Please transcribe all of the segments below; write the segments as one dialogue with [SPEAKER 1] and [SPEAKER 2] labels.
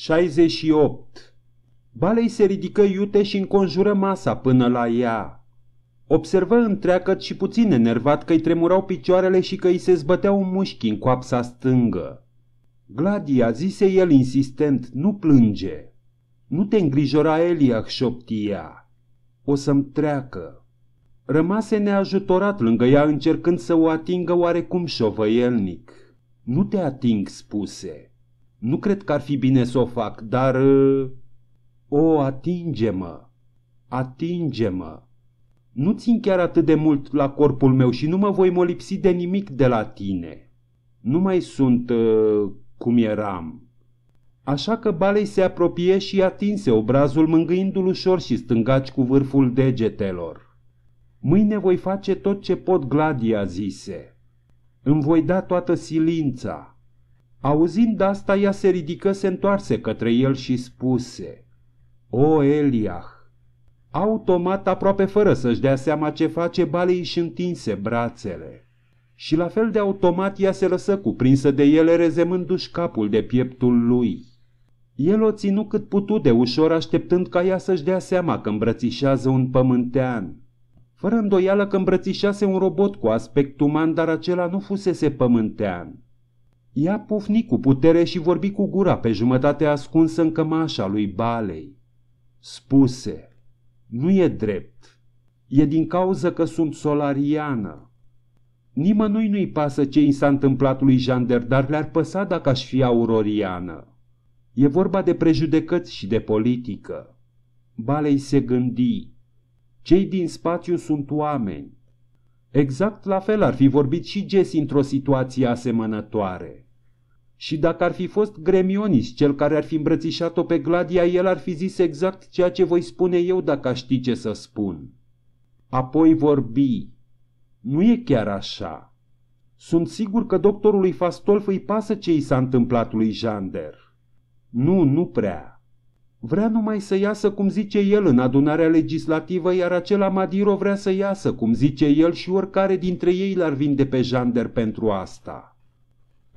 [SPEAKER 1] 68. Balei se ridică iute și înconjură masa până la ea. Observă întreagăt și puțin enervat că îi tremurau picioarele și că îi se zbăteau mușchi în coapsa stângă. Gladia, zise el insistent, nu plânge. Nu te îngrijora, Eliah, șoptia. O să-mi treacă. Rămase neajutorat lângă ea, încercând să o atingă oarecum șovăielnic. Nu te ating, spuse. Nu cred că ar fi bine să o fac, dar... Uh, o, atinge-mă! Atinge-mă! Nu țin chiar atât de mult la corpul meu și nu mă voi molipsi de nimic de la tine. Nu mai sunt uh, cum eram. Așa că Balei se apropie și atinse obrazul mângâindu-l ușor și stângaci cu vârful degetelor. Mâine voi face tot ce pot, Gladia zise. Îmi voi da toată silința. Auzind asta, ea se ridică, se întoarse către el și spuse, O, Eliah! Automat, aproape fără să-și dea seama ce face, Balei își întinse brațele. Și la fel de automat ea se lăsă cuprinsă de ele, rezemându-și capul de pieptul lui. El o ținu cât putu de ușor, așteptând ca ea să-și dea seama că îmbrățișează un pământean. Fără îndoială că îmbrățișase un robot cu aspect uman, dar acela nu fusese pământean. Ea pufni cu putere și vorbi cu gura pe jumătate ascunsă în cămașa lui Balei. Spuse, nu e drept. E din cauza că sunt solariană. Nimănui nu-i pasă ce i s-a întâmplat lui Jander, dar le-ar păsa dacă aș fi auroriană. E vorba de prejudecăți și de politică. Balei se gândi. Cei din spațiu sunt oameni. Exact la fel ar fi vorbit și Jess într-o situație asemănătoare. Și dacă ar fi fost Gremionis cel care ar fi îmbrățișat-o pe Gladia, el ar fi zis exact ceea ce voi spune eu dacă aș ști ce să spun. Apoi vorbi. Nu e chiar așa. Sunt sigur că doctorului Fastolf îi pasă ce i s-a întâmplat lui Jander. Nu, nu prea. Vrea numai să iasă cum zice el în adunarea legislativă, iar acela Madiro vrea să iasă cum zice el și oricare dintre ei l-ar vinde pe Jander pentru asta.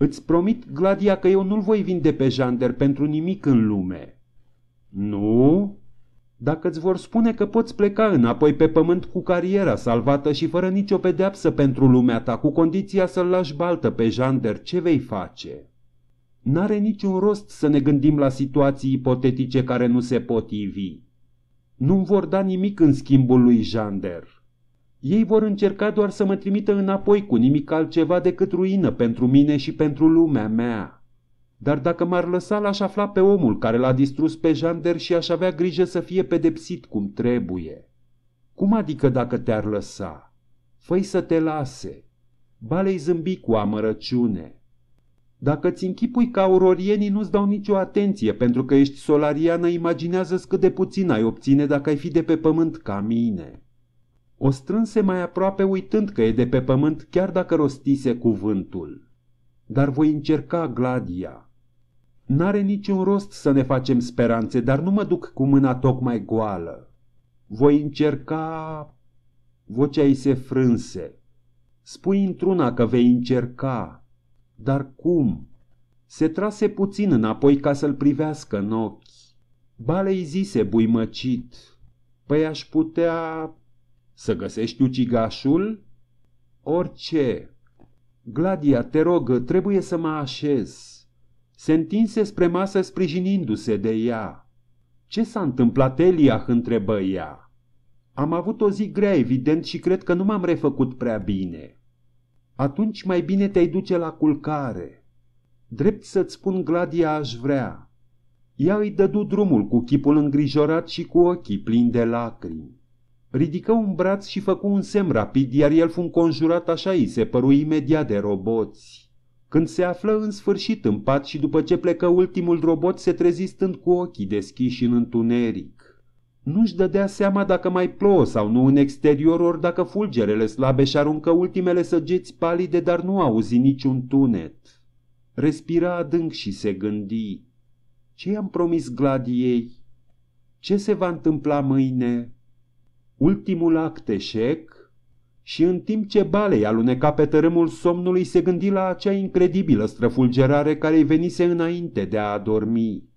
[SPEAKER 1] Îți promit, Gladia, că eu nu-l voi vinde pe Jander pentru nimic în lume." Nu?" Dacă îți vor spune că poți pleca înapoi pe pământ cu cariera salvată și fără nicio pedeapsă pentru lumea ta, cu condiția să-l lași baltă pe Jander, ce vei face?" N-are niciun rost să ne gândim la situații ipotetice care nu se pot ivi. Nu-mi vor da nimic în schimbul lui Jander. Ei vor încerca doar să mă trimită înapoi cu nimic altceva decât ruină pentru mine și pentru lumea mea. Dar dacă m-ar lăsa, l-aș afla pe omul care l-a distrus pe Jander și aș avea grijă să fie pedepsit cum trebuie. Cum adică dacă te-ar lăsa? Făi să te lase. Balei zâmbi cu amărăciune. Dacă ți închipui că aurorienii nu-ți dau nicio atenție pentru că ești solariană, imaginează-ți cât de puțin ai obține dacă ai fi de pe pământ ca mine. O strânse mai aproape uitând că e de pe pământ chiar dacă rostise cuvântul. Dar voi încerca Gladia. N-are niciun rost să ne facem speranțe, dar nu mă duc cu mâna tocmai goală. Voi încerca... Vocea ei se frânse. Spui într-una că vei încerca. Dar cum? Se trase puțin înapoi ca să-l privească în ochi. Balei zise buimăcit. Păi aș putea... Să găsești ucigașul? Orice. Gladia, te rog, trebuie să mă așez. Se întinse spre masă sprijinindu-se de ea. Ce s-a întâmplat, Eliah?" întrebă ea. Am avut o zi grea, evident, și cred că nu m-am refăcut prea bine." Atunci mai bine te-ai duce la culcare." Drept să-ți spun, Gladia, aș vrea." Ea îi dădu drumul cu chipul îngrijorat și cu ochii plini de lacrimi. Ridică un braț și făcu un semn rapid, iar el fu înconjurat așa, îi se păru imediat de roboți. Când se află în sfârșit în pat și după ce plecă ultimul robot, se trezi stând cu ochii deschiși în întuneric. Nu-și dădea seama dacă mai plouă sau nu în exterior, ori dacă fulgerele slabe și aruncă ultimele săgeți palide, dar nu auzi niciun tunet. Respira adânc și se gândi. Ce i-am promis gladiei? Ce se va întâmpla mâine? Ultimul act eșec și în timp ce Balei aluneca pe tărâmul somnului se gândi la acea incredibilă străfulgerare care îi venise înainte de a adormi.